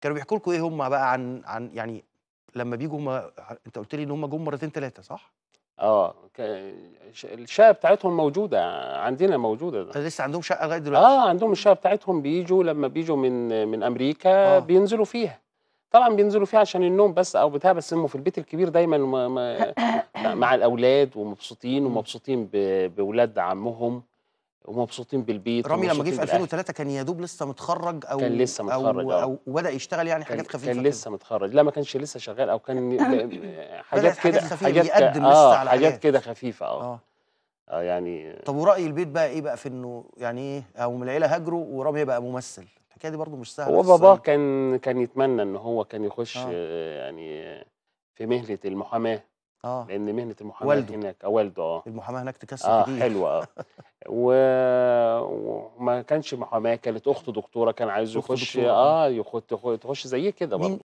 كانوا بيحكوا لكم ايه هم بقى عن عن يعني لما بيجوا هم انت قلت لي ان هم جم مرتين ثلاثه صح؟ اه الشقه بتاعتهم موجوده عندنا موجوده ده. لسه عندهم شقه لغايه دلوقتي اه عندهم الشقه بتاعتهم بيجوا لما بيجوا من من امريكا آه. بينزلوا فيها طبعا بينزلوا فيها عشان النوم بس او بتاع بس هم في البيت الكبير دايما مع الاولاد ومبسوطين ومبسوطين باولاد عمهم ومبسوطين بالبيت رامي لما جه في 2003 كان يا دوب لسه متخرج او كان لسه متخرج او, أو آه. أو بدا يشتغل يعني حاجات خفيفه كان لسه متخرج لا ما كانش لسه شغال او كان حاجات كده حاجات يقدم آه لسه على حاجات كده خفيفه آه، آه. اه, آه. يعني طب وراي البيت بقى ايه بقى في انه يعني ايه او من العيله هاجروا ورامي بقى ممثل الحكايه دي برده مش سهله هو باباه يعني. كان كان يتمنى ان هو كان يخش آه. يعني في مهنه المحاماه اه لان مهنه المحاماه والده. هناك والده اه المحاماه هناك تكسب آه حلوه اه وما كانش محاماه كانت اخته دكتوره كان عايز يخش اه, آه، يخش تخش زي كده برضه